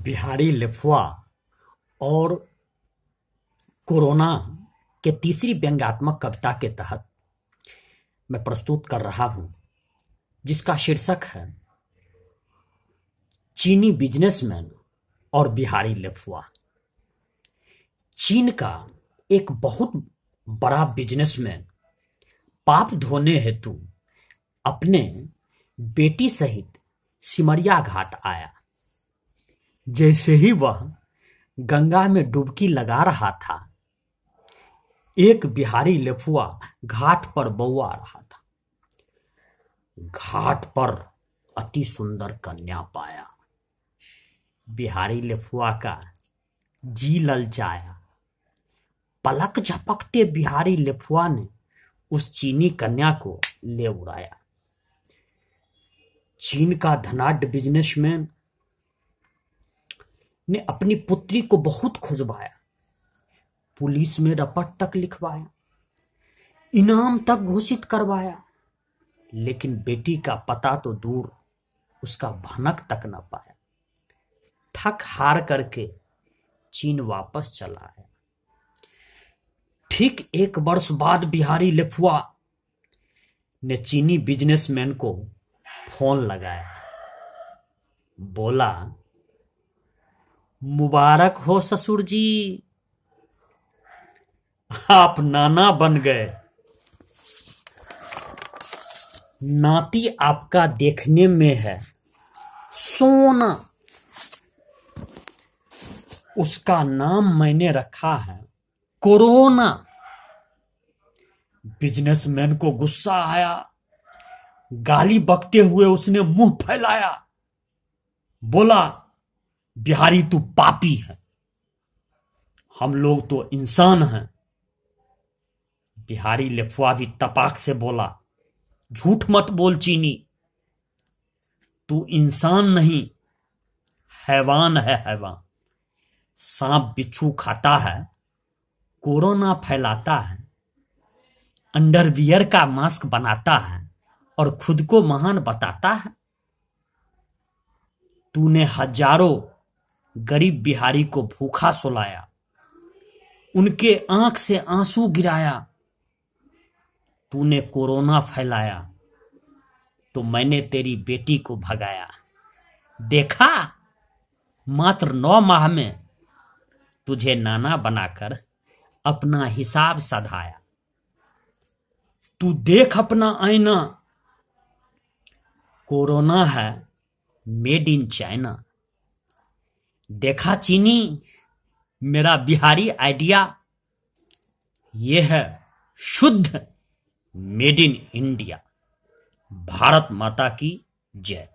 बिहारी लेफुआ और कोरोना के तीसरी व्यंग्यात्मक कविता के तहत मैं प्रस्तुत कर रहा हूं जिसका शीर्षक है चीनी बिजनेसमैन और बिहारी लेफुआ चीन का एक बहुत बड़ा बिजनेसमैन पाप धोने हेतु अपने बेटी सहित सिमरिया घाट आया जैसे ही वह गंगा में डुबकी लगा रहा था एक बिहारी लेफुआ घाट पर बौआ रहा था घाट पर अति सुंदर कन्या पाया बिहारी लेफुआ का जी ललचाया पलक झपकते बिहारी लेफुआ ने उस चीनी कन्या को ले उड़ाया चीन का धनाढ़ बिजनेसमैन ने अपनी पुत्री को बहुत खुजवाया पुलिस में रपट तक लिखवाया इनाम तक घोषित करवाया लेकिन बेटी का पता तो दूर उसका भनक तक न पाया थक हार करके चीन वापस चला आया ठीक एक वर्ष बाद बिहारी लेफुआ ने चीनी बिजनेसमैन को फोन लगाया बोला मुबारक हो ससुर जी आप नाना बन गए नाती आपका देखने में है सोना उसका नाम मैंने रखा है कोरोना बिजनेसमैन को गुस्सा आया गाली बकते हुए उसने मुंह फैलाया बोला बिहारी तू पापी है हम लोग तो इंसान हैं बिहारी लेफुआ भी तपाक से बोला झूठ मत बोल चीनी तू इंसान नहीं हैवान है हैवान सांप बिच्छू खाता है कोरोना फैलाता है अंडरवियर का मास्क बनाता है और खुद को महान बताता है तूने हजारों गरीब बिहारी को भूखा सोलाया उनके आंख से आंसू गिराया तूने कोरोना फैलाया तो मैंने तेरी बेटी को भगाया देखा मात्र नौ माह में तुझे नाना बनाकर अपना हिसाब सधाया तू देख अपना आईना कोरोना है मेड इन चाइना देखा चीनी मेरा बिहारी आइडिया ये है शुद्ध मेड इन इंडिया भारत माता की जय